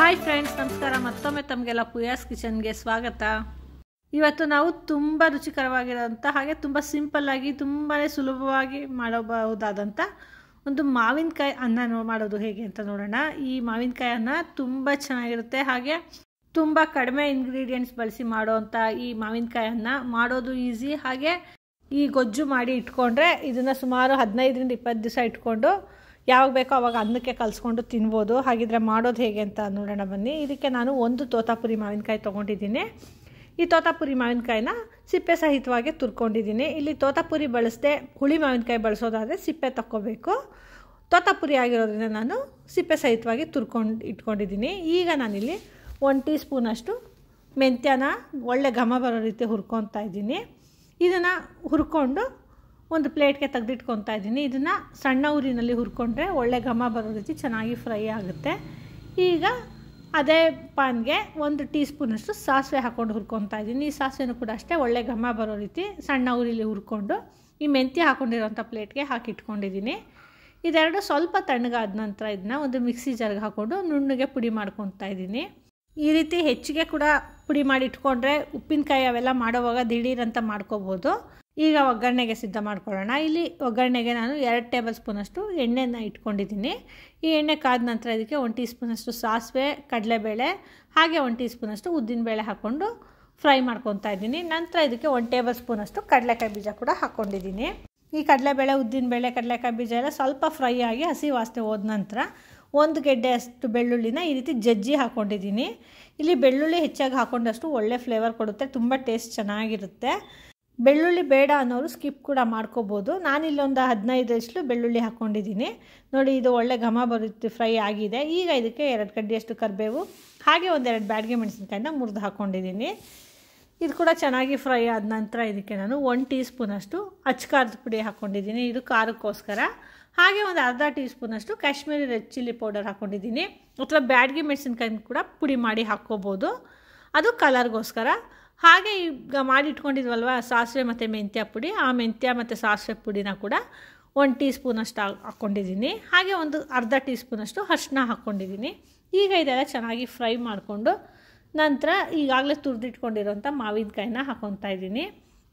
hi friends ನಮಸ್ಕಾರ ಮತ್ತೊಮ್ಮೆ ತಮಗೆಲ್ಲ ಪುಯಾಸ್ ಕಿಚನ್ಗೆ ಸ್ವಾಗತ ಇವತ್ತು ನಾವು ತುಂಬ ರುಚಿಕರವಾಗಿರೋಂಥ ಹಾಗೆ ತುಂಬ ಸಿಂಪಲ್ಲಾಗಿ ತುಂಬಾ ಸುಲಭವಾಗಿ ಮಾಡಬಹುದಾದಂಥ ಒಂದು ಮಾವಿನಕಾಯಿ ಅನ್ನ ಮಾಡೋದು ಹೇಗೆ ಅಂತ ನೋಡೋಣ ಈ ಮಾವಿನಕಾಯಿ ಅನ್ನ ತುಂಬ ಚೆನ್ನಾಗಿರುತ್ತೆ ಹಾಗೆ ತುಂಬ ಕಡಿಮೆ ಇಂಗ್ರೀಡಿಯೆಂಟ್ಸ್ ಬಳಸಿ ಮಾಡೋವಂಥ ಈ ಮಾವಿನಕಾಯಿ ಅನ್ನ ಮಾಡೋದು ಈಸಿ ಹಾಗೆ ಈ ಗೊಜ್ಜು ಮಾಡಿ ಇಟ್ಕೊಂಡ್ರೆ ಇದನ್ನು ಸುಮಾರು ಹದಿನೈದರಿಂದ ಇಪ್ಪತ್ತು ದಿವಸ ಇಟ್ಕೊಂಡು ಯಾವಾಗ ಬೇಕೋ ಅವಾಗ ಅನ್ನಕ್ಕೆ ಕಲಿಸ್ಕೊಂಡು ತಿನ್ಬೋದು ಹಾಗಿದ್ರೆ ಮಾಡೋದು ಹೇಗೆ ಅಂತ ನೋಡೋಣ ಬನ್ನಿ ಇದಕ್ಕೆ ನಾನು ಒಂದು ತೋತಾಪುರಿ ಮಾವಿನಕಾಯಿ ತೊಗೊಂಡಿದ್ದೀನಿ ಈ ತೋತಾಪುರಿ ಮಾವಿನಕಾಯಿನ ಸಿಪ್ಪೆ ಸಹಿತವಾಗಿ ತುರ್ಕೊಂಡಿದ್ದೀನಿ ಇಲ್ಲಿ ತೋತಾಪುರಿ ಬಳಸದೆ ಹುಳಿ ಮಾವಿನಕಾಯಿ ಬಳಸೋದಾದರೆ ಸಿಪ್ಪೆ ತಕ್ಕೋಬೇಕು ತೋತಾಪುರಿ ಆಗಿರೋದ್ರಿಂದ ನಾನು ಸಿಪ್ಪೆ ಸಹಿತವಾಗಿ ತುರ್ಕೊಂಡು ಇಟ್ಕೊಂಡಿದ್ದೀನಿ ಈಗ ನಾನಿಲ್ಲಿ ಒನ್ ಟೀ ಸ್ಪೂನಷ್ಟು ಮೆಂತ್ಯನ ಒಳ್ಳೆ ಘಮ ಬರೋ ರೀತಿ ಹುರ್ಕೊತಾ ಇದ್ದೀನಿ ಇದನ್ನು ಹುರ್ಕೊಂಡು ಒಂದು ಪ್ಲೇಟ್ಗೆ ತೆಗೆದಿಟ್ಕೊತಾ ಇದ್ದೀನಿ ಇದನ್ನು ಸಣ್ಣ ಊರಿನಲ್ಲಿ ಹುರ್ಕೊಂಡ್ರೆ ಒಳ್ಳೆ ಘಮ ಬರೋ ರೀತಿ ಚೆನ್ನಾಗಿ ಫ್ರೈ ಆಗುತ್ತೆ ಈಗ ಅದೇ ಪಾನ್ಗೆ ಒಂದು ಟೀ ಸ್ಪೂನಷ್ಟು ಸಾಸಿವೆ ಹಾಕ್ಕೊಂಡು ಹುರ್ಕೊತಾ ಇದ್ದೀನಿ ಈ ಸಾಸಿವೆನೂ ಕೂಡ ಅಷ್ಟೇ ಒಳ್ಳೆ ಘಮ ಬರೋ ರೀತಿ ಸಣ್ಣ ಊರಿಲಿ ಹುರ್ಕೊಂಡು ಈ ಮೆಂತ್ಯ ಹಾಕ್ಕೊಂಡಿರೋಂಥ ಪ್ಲೇಟ್ಗೆ ಹಾಕಿಟ್ಕೊಂಡಿದ್ದೀನಿ ಇದೆರಡು ಸ್ವಲ್ಪ ತಣ್ಣಗಾದ ನಂತರ ಇದನ್ನ ಒಂದು ಮಿಕ್ಸಿ ಜರ್ಗೆ ಹಾಕ್ಕೊಂಡು ನುಣ್ಣಗೆ ಪುಡಿ ಮಾಡ್ಕೊತಾ ಇದ್ದೀನಿ ಈ ರೀತಿ ಹೆಚ್ಚಿಗೆ ಕೂಡ ಪುಡಿ ಮಾಡಿ ಇಟ್ಕೊಂಡ್ರೆ ಉಪ್ಪಿನಕಾಯಿ ಅವೆಲ್ಲ ಮಾಡೋವಾಗ ಅಂತ ಮಾಡ್ಕೋಬೋದು ಈಗ ಒಗ್ಗರಣೆಗೆ ಸಿದ್ಧ ಮಾಡ್ಕೊಳ್ಳೋಣ ಇಲ್ಲಿ ಒಗ್ಗರಣೆಗೆ ನಾನು ಎರಡು ಟೇಬಲ್ ಸ್ಪೂನಷ್ಟು ಎಣ್ಣೆನ ಇಟ್ಕೊಂಡಿದ್ದೀನಿ ಈ ಎಣ್ಣೆ ಕಾದ ನಂತರ ಇದಕ್ಕೆ ಒಂದು ಟೀ ಸ್ಪೂನಷ್ಟು ಸಾಸಿವೆ ಕಡಲೆಬೇಳೆ ಹಾಗೆ ಒಂದು ಟೀ ಸ್ಪೂನಷ್ಟು ಉದ್ದಿನಬೇಳೆ ಹಾಕ್ಕೊಂಡು ಫ್ರೈ ಮಾಡ್ಕೊತಾ ಇದ್ದೀನಿ ನಂತರ ಇದಕ್ಕೆ ಒಂದು ಟೇಬಲ್ ಸ್ಪೂನಷ್ಟು ಕಡಲೆಕಾಯಿ ಬೀಜ ಕೂಡ ಹಾಕ್ಕೊಂಡಿದ್ದೀನಿ ಈ ಕಡಲೆಬೇಳೆ ಉದ್ದಿನಬೇಳೆ ಕಡಲೆಕಾಯಿ ಬೀಜ ಎಲ್ಲ ಸ್ವಲ್ಪ ಫ್ರೈ ಆಗಿ ಹಸಿ ವಾಸನೆ ಹೋದ ನಂತರ ಒಂದು ಗೆಡ್ಡೆ ಅಷ್ಟು ಬೆಳ್ಳುಳ್ಳಿನ ಈ ರೀತಿ ಜಜ್ಜಿ ಹಾಕ್ಕೊಂಡಿದ್ದೀನಿ ಇಲ್ಲಿ ಬೆಳ್ಳುಳ್ಳಿ ಹೆಚ್ಚಾಗಿ ಹಾಕೊಂಡಷ್ಟು ಒಳ್ಳೆ ಫ್ಲೇವರ್ ಕೊಡುತ್ತೆ ತುಂಬ ಟೇಸ್ಟ್ ಚೆನ್ನಾಗಿರುತ್ತೆ ಬೆಳ್ಳುಳ್ಳಿ ಬೇಡ ಅನ್ನೋರು ಸ್ಕಿಪ್ ಕೂಡ ಮಾಡ್ಕೋಬೋದು ನಾನಿಲ್ಲೊಂದು ಹದಿನೈದರಷ್ಟು ಬೆಳ್ಳುಳ್ಳಿ ಹಾಕ್ಕೊಂಡಿದ್ದೀನಿ ನೋಡಿ ಇದು ಒಳ್ಳೆ ಘಮ ಬರುತ್ತೆ ಫ್ರೈ ಆಗಿದೆ ಈಗ ಇದಕ್ಕೆ ಎರಡು ಕಡ್ಡಿಯಷ್ಟು ಕರಿಬೇವು ಹಾಗೆ ಒಂದೆರಡು ಬ್ಯಾಡಿಗೆ ಮೆಣಸಿನ್ಕಾಯಿನ ಮುರಿದು ಹಾಕ್ಕೊಂಡಿದ್ದೀನಿ ಇದು ಕೂಡ ಚೆನ್ನಾಗಿ ಫ್ರೈ ಆದ ನಂತರ ಇದಕ್ಕೆ ನಾನು ಒನ್ ಟೀ ಸ್ಪೂನಷ್ಟು ಅಚ್ಚಕಾರದ ಪುಡಿ ಹಾಕ್ಕೊಂಡಿದ್ದೀನಿ ಇದು ಖಾರಕ್ಕೋಸ್ಕರ ಹಾಗೆ ಒಂದು ಅರ್ಧ ಟೀ ಸ್ಪೂನಷ್ಟು ಕಾಶ್ಮೀರಿ ರೆಡ್ ಚಿಲ್ಲಿ ಪೌಡರ್ ಹಾಕ್ಕೊಂಡಿದ್ದೀನಿ ಅಥವಾ ಬ್ಯಾಡಿಗೆ ಮೆಣಸಿನ್ಕಾಯಿನ ಕೂಡ ಪುಡಿ ಮಾಡಿ ಹಾಕ್ಕೋಬೋದು ಅದು ಕಲರ್ಗೋಸ್ಕರ ಹಾಗೆ ಈಗ ಮಾಡಿಟ್ಕೊಂಡಿದ್ವಲ್ವ ಸಾಸಿವೆ ಮತ್ತು ಮೆಂತ್ಯ ಪುಡಿ ಆ ಮೆಂತ್ಯ ಮತ್ತು ಸಾಸಿವೆ ಪುಡಿನ ಕೂಡ ಒಂದು ಟೀ ಸ್ಪೂನಷ್ಟು ಹಾಕ್ಕೊಂಡಿದ್ದೀನಿ ಹಾಗೆ ಒಂದು ಅರ್ಧ ಟೀ ಸ್ಪೂನಷ್ಟು ಅರಿಶಿನ ಹಾಕ್ಕೊಂಡಿದ್ದೀನಿ ಈಗ ಇದೆಲ್ಲ ಚೆನ್ನಾಗಿ ಫ್ರೈ ಮಾಡಿಕೊಂಡು ನಂತರ ಈಗಾಗಲೇ ತುರಿದಿಟ್ಕೊಂಡಿರೋಂಥ ಮಾವಿನಕಾಯಿನ ಹಾಕೊತಾ ಇದ್ದೀನಿ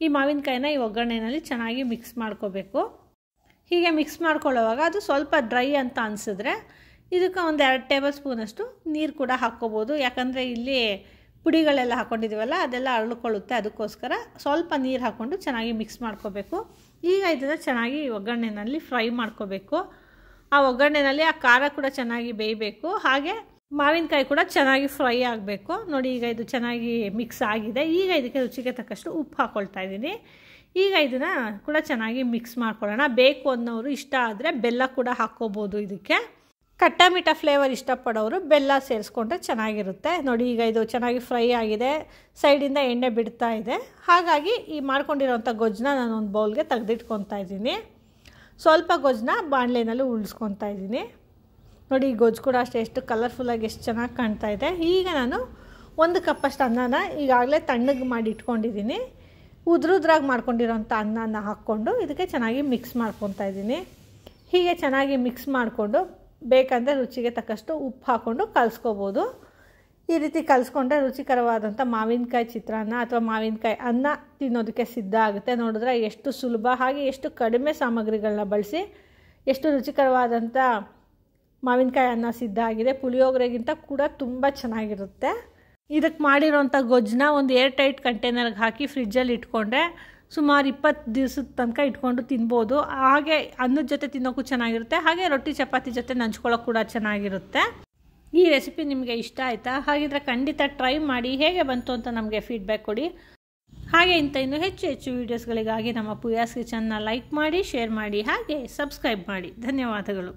ಈ ಮಾವಿನಕಾಯಿನ ಈ ಒಗ್ಗರಣೆಯಲ್ಲಿ ಚೆನ್ನಾಗಿ ಮಿಕ್ಸ್ ಮಾಡ್ಕೋಬೇಕು ಹೀಗೆ ಮಿಕ್ಸ್ ಮಾಡ್ಕೊಳ್ಳೋವಾಗ ಅದು ಸ್ವಲ್ಪ ಡ್ರೈ ಅಂತ ಅನಿಸಿದ್ರೆ ಇದಕ್ಕೆ ಒಂದು ಎರಡು ಟೇಬಲ್ ಸ್ಪೂನಷ್ಟು ನೀರು ಕೂಡ ಹಾಕ್ಕೋಬೋದು ಯಾಕಂದರೆ ಇಲ್ಲಿ ಪುಡಿಗಳೆಲ್ಲ ಹಾಕ್ಕೊಂಡಿದ್ದೀವಲ್ಲ ಅದೆಲ್ಲ ಅರಳ್ಕೊಳ್ಳುತ್ತೆ ಅದಕ್ಕೋಸ್ಕರ ಸ್ವಲ್ಪ ನೀರು ಹಾಕ್ಕೊಂಡು ಚೆನ್ನಾಗಿ ಮಿಕ್ಸ್ ಮಾಡ್ಕೋಬೇಕು ಈಗ ಇದನ್ನು ಚೆನ್ನಾಗಿ ಒಗ್ಗರಣೆನಲ್ಲಿ ಫ್ರೈ ಮಾಡ್ಕೋಬೇಕು ಆ ಒಗ್ಗರಣೆನಲ್ಲಿ ಆ ಖಾರ ಕೂಡ ಚೆನ್ನಾಗಿ ಬೇಯಬೇಕು ಹಾಗೆ ಮಾವಿನಕಾಯಿ ಕೂಡ ಚೆನ್ನಾಗಿ ಫ್ರೈ ಆಗಬೇಕು ನೋಡಿ ಈಗ ಇದು ಚೆನ್ನಾಗಿ ಮಿಕ್ಸ್ ಆಗಿದೆ ಈಗ ಇದಕ್ಕೆ ರುಚಿಗೆ ತಕ್ಕಷ್ಟು ಉಪ್ಪು ಹಾಕ್ಕೊಳ್ತಾ ಇದ್ದೀನಿ ಈಗ ಇದನ್ನು ಕೂಡ ಚೆನ್ನಾಗಿ ಮಿಕ್ಸ್ ಮಾಡ್ಕೊಳ್ಳೋಣ ಬೇಕು ಅನ್ನೋರು ಇಷ್ಟ ಆದರೆ ಬೆಲ್ಲ ಕೂಡ ಹಾಕ್ಕೋಬೋದು ಇದಕ್ಕೆ ಕಟ್ಟಾ ಮೀಠ ಫ್ಲೇವರ್ ಇಷ್ಟಪಡೋರು ಬೆಲ್ಲ ಸೇರಿಸ್ಕೊಂಡ್ರೆ ಚೆನ್ನಾಗಿರುತ್ತೆ ನೋಡಿ ಈಗ ಇದು ಚೆನ್ನಾಗಿ ಫ್ರೈ ಆಗಿದೆ ಸೈಡಿಂದ ಎಣ್ಣೆ ಬಿಡ್ತಾ ಇದೆ ಹಾಗಾಗಿ ಈ ಮಾಡ್ಕೊಂಡಿರೋಂಥ ಗೊಜ್ಜನ್ನ ನಾನು ಒಂದು ಬೌಲ್ಗೆ ತೆಗೆದಿಟ್ಕೊತಾ ಇದ್ದೀನಿ ಸ್ವಲ್ಪ ಗೊಜ್ಜನ್ನ ಬಾಣಲೆನಲ್ಲಿ ಉಳಿಸ್ಕೊತಾ ಇದ್ದೀನಿ ನೋಡಿ ಈ ಗೊಜ್ಜು ಕೂಡ ಅಷ್ಟೇ ಎಷ್ಟು ಕಲರ್ಫುಲ್ಲಾಗಿ ಎಷ್ಟು ಚೆನ್ನಾಗಿ ಕಾಣ್ತಾ ಇದೆ ಈಗ ನಾನು ಒಂದು ಕಪ್ಪಷ್ಟು ಅನ್ನನ ಈಗಾಗಲೇ ತಣ್ಣಗೆ ಮಾಡಿ ಇಟ್ಕೊಂಡಿದ್ದೀನಿ ಉದ್ರುದ್ರಾಗಿ ಮಾಡ್ಕೊಂಡಿರೋಂಥ ಅನ್ನನ ಹಾಕ್ಕೊಂಡು ಇದಕ್ಕೆ ಚೆನ್ನಾಗಿ ಮಿಕ್ಸ್ ಮಾಡ್ಕೊತಾ ಇದ್ದೀನಿ ಹೀಗೆ ಚೆನ್ನಾಗಿ ಮಿಕ್ಸ್ ಮಾಡಿಕೊಂಡು ಬೇಕಂದರೆ ರುಚಿಗೆ ತಕ್ಕಷ್ಟು ಉಪ್ಪು ಹಾಕ್ಕೊಂಡು ಕಲಿಸ್ಕೋಬೋದು ಈ ರೀತಿ ಕಲಿಸ್ಕೊಂಡ್ರೆ ರುಚಿಕರವಾದಂಥ ಮಾವಿನಕಾಯಿ ಚಿತ್ರಾನ್ನ ಅಥವಾ ಮಾವಿನಕಾಯಿ ಅನ್ನ ತಿನ್ನೋದಕ್ಕೆ ಸಿದ್ಧ ಆಗುತ್ತೆ ನೋಡಿದ್ರೆ ಎಷ್ಟು ಸುಲಭ ಹಾಗೆ ಎಷ್ಟು ಕಡಿಮೆ ಸಾಮಗ್ರಿಗಳನ್ನ ಬಳಸಿ ಎಷ್ಟು ರುಚಿಕರವಾದಂಥ ಮಾವಿನಕಾಯಿ ಅನ್ನ ಸಿದ್ಧ ಆಗಿದೆ ಪುಳಿಯೋಗರೆಗಿಂತ ಕೂಡ ತುಂಬ ಚೆನ್ನಾಗಿರುತ್ತೆ ಇದಕ್ಕೆ ಮಾಡಿರೋಂಥ ಗೊಜ್ಜನ್ನ ಒಂದು ಏರ್ ಟೈಟ್ ಕಂಟೈನರ್ಗೆ ಹಾಕಿ ಫ್ರಿಜ್ಜಲ್ಲಿ ಇಟ್ಕೊಂಡ್ರೆ ಸುಮಾರು ಇಪ್ಪತ್ತು ದಿವ್ಸದ ತನಕ ಇಟ್ಕೊಂಡು ತಿನ್ಬೋದು ಹಾಗೆ ಅನ್ನದ ಜೊತೆ ತಿನ್ನೋಕ್ಕೂ ಚೆನ್ನಾಗಿರುತ್ತೆ ಹಾಗೆ ರೊಟ್ಟಿ ಚಪಾತಿ ಜೊತೆ ನಂಚ್ಕೊಳ್ಳೋಕೆ ಕೂಡ ಚೆನ್ನಾಗಿರುತ್ತೆ ಈ ರೆಸಿಪಿ ನಿಮಗೆ ಇಷ್ಟ ಆಯಿತಾ ಹಾಗಿದ್ರೆ ಖಂಡಿತ ಟ್ರೈ ಮಾಡಿ ಹೇಗೆ ಬಂತು ಅಂತ ನಮಗೆ ಫೀಡ್ಬ್ಯಾಕ್ ಕೊಡಿ ಹಾಗೆ ಇಂಥ ಇನ್ನೂ ಹೆಚ್ಚು ಹೆಚ್ಚು ವೀಡಿಯೋಸ್ಗಳಿಗಾಗಿ ನಮ್ಮ ಪುಯಾಸ್ ಕಿಚನ್ನ ಲೈಕ್ ಮಾಡಿ ಶೇರ್ ಮಾಡಿ ಹಾಗೆ ಸಬ್ಸ್ಕ್ರೈಬ್ ಮಾಡಿ ಧನ್ಯವಾದಗಳು